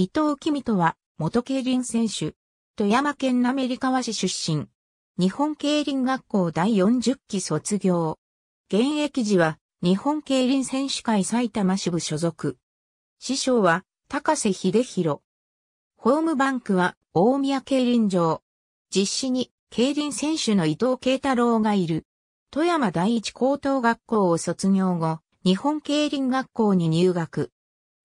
伊藤君人は、元競輪選手。富山県滑川市出身。日本競輪学校第40期卒業。現役時は、日本競輪選手会埼玉支部所属。師匠は、高瀬秀弘。ホームバンクは、大宮競輪場。実施に、競輪選手の伊藤慶太郎がいる。富山第一高等学校を卒業後、日本競輪学校に入学。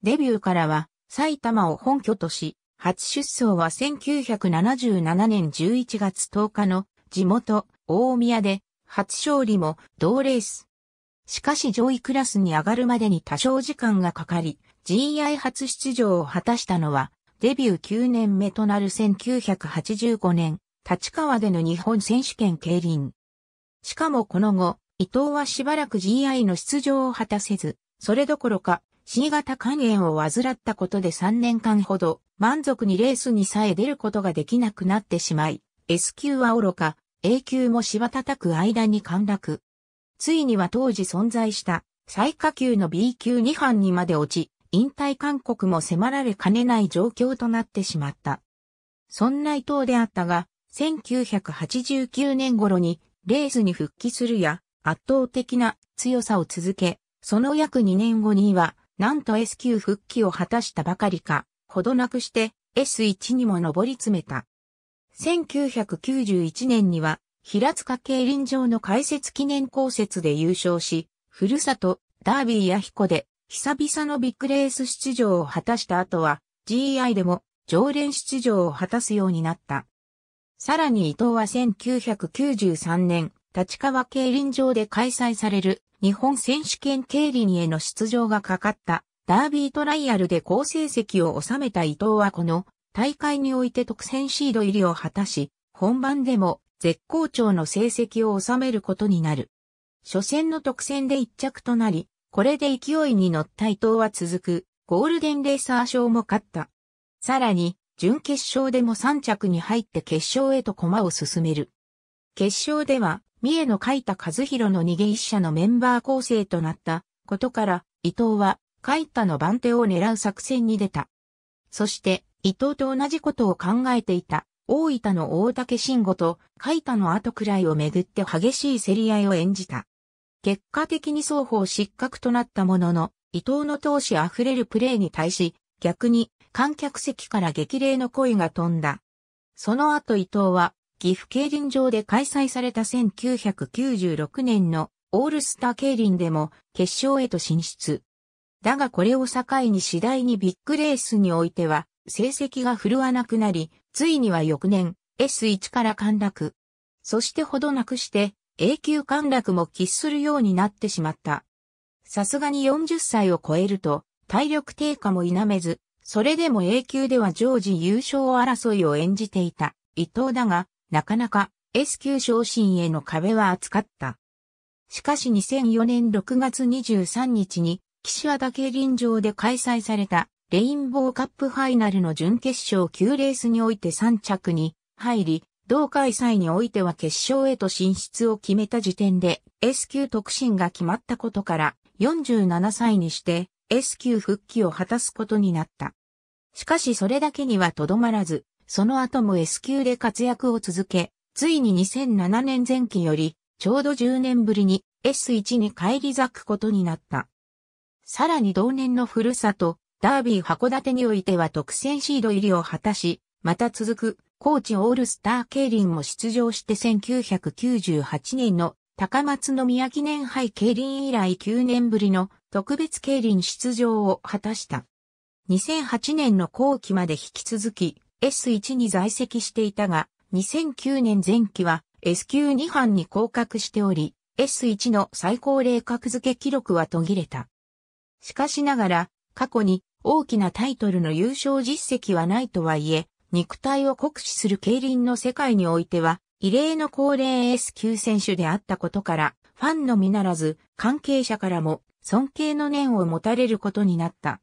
デビューからは、埼玉を本拠とし、初出走は1977年11月10日の地元、大宮で、初勝利も同レース。しかし上位クラスに上がるまでに多少時間がかかり、GI 初出場を果たしたのは、デビュー9年目となる1985年、立川での日本選手権競輪。しかもこの後、伊藤はしばらく GI の出場を果たせず、それどころか C 型肝炎を患ったことで3年間ほど満足にレースにさえ出ることができなくなってしまい、S 級は愚か、A 級もしばたたく間に陥落。ついには当時存在した最下級の B 級2班にまで落ち、引退勧告も迫られかねない状況となってしまった。そんな伊藤であったが、1989年頃にレースに復帰するや圧倒的な強さを続け、その約2年後にはなんと s 級復帰を果たしたばかりか、ほどなくして S1 にも上り詰めた。1991年には、平塚競輪場の開設記念公設で優勝し、ふるさと、ダービーや彦で、久々のビッグレース出場を果たした後は、GI でも常連出場を果たすようになった。さらに伊藤は1993年、立川競輪場で開催される日本選手権競輪への出場がかかったダービートライアルで好成績を収めた伊藤はこの大会において特選シード入りを果たし、本番でも絶好調の成績を収めることになる。初戦の特選で一着となり、これで勢いに乗った伊藤は続くゴールデンレーサー賞も勝った。さらに、準決勝でも3着に入って決勝へと駒を進める。決勝では、三重の海田和弘の逃げ一社のメンバー構成となったことから、伊藤は海田の番手を狙う作戦に出た。そして、伊藤と同じことを考えていた、大分の大竹慎吾と海田の後くらいをめぐって激しい競り合いを演じた。結果的に双方失格となったものの、伊藤の闘志あふれるプレーに対し、逆に観客席から激励の声が飛んだ。その後伊藤は岐阜競輪場で開催された1996年のオールスター競輪でも決勝へと進出。だがこれを境に次第にビッグレースにおいては成績が振るわなくなり、ついには翌年 S1 から陥落。そしてほどなくして A 級陥落も喫するようになってしまった。さすがに40歳を超えると体力低下も否めず、それでも A 級では常時優勝争いを演じていた伊藤だが、なかなか S 級昇進への壁は厚かった。しかし2004年6月23日に岸和田競輪場で開催されたレインボーカップファイナルの準決勝9レースにおいて3着に入り、同開催においては決勝へと進出を決めた時点で S 級特進が決まったことから47歳にして S 級復帰を果たすことになった。しかしそれだけにはとどまらず、その後も S 級で活躍を続け、ついに2007年前期より、ちょうど10年ぶりに S1 に返り咲くことになった。さらに同年のふるさと、ダービー函館においては特選シード入りを果たし、また続く、高知オールスター競輪も出場して1998年の高松宮記念杯競輪以来9年ぶりの特別競輪出場を果たした。2008年の後期まで引き続き、S1 に在籍していたが、2009年前期は s 級2班に降格しており、S1 の最高齢格付け記録は途切れた。しかしながら、過去に大きなタイトルの優勝実績はないとはいえ、肉体を酷使する競輪の世界においては、異例の高齢 S 級選手であったことから、ファンのみならず、関係者からも尊敬の念を持たれることになった。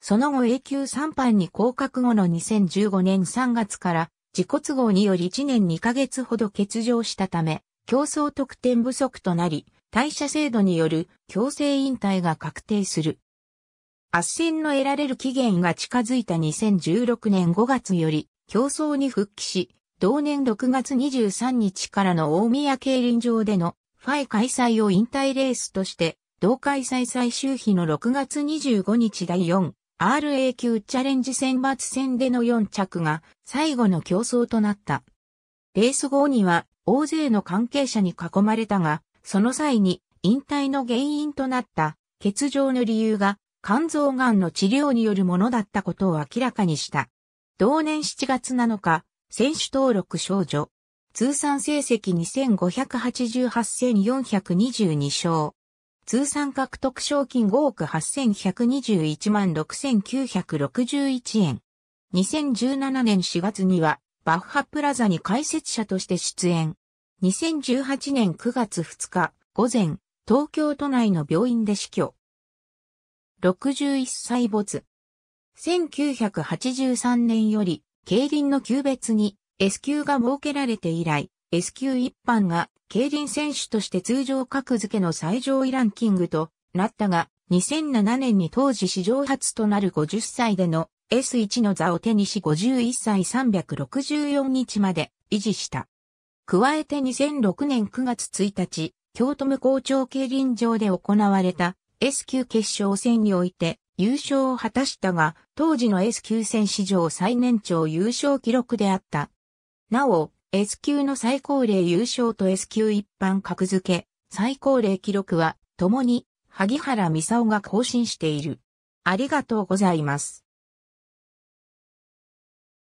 その後 A 級3班に降格後の2015年3月から自己都合により1年2ヶ月ほど欠場したため、競争得点不足となり、退社制度による強制引退が確定する。圧戦の得られる期限が近づいた2016年5月より競争に復帰し、同年6月23日からの大宮競輪場でのファイ開催を引退レースとして、同開催最終日の6月25日第4 RA 級チャレンジ選抜戦での4着が最後の競争となった。レース後には大勢の関係者に囲まれたが、その際に引退の原因となった欠場の理由が肝臓がんの治療によるものだったことを明らかにした。同年7月7日、選手登録少女。通算成績2588戦422勝。通算獲得賞金5億8121万6961円。2017年4月には、バッハプラザに解説者として出演。2018年9月2日、午前、東京都内の病院で死去。61歳没。1983年より、競輪の級別に S 級が設けられて以来、S 級一般が競輪選手として通常格付けの最上位ランキングとなったが、2007年に当時史上初となる50歳での S1 の座を手にし51歳364日まで維持した。加えて2006年9月1日、京都無校長競輪場で行われた S 級決勝戦において優勝を果たしたが、当時の S 級戦史上最年長優勝記録であった。なお、S 級の最高齢優勝と S 級一般格付け、最高齢記録は、共に、萩原美沙夫が更新している。ありがとうございます。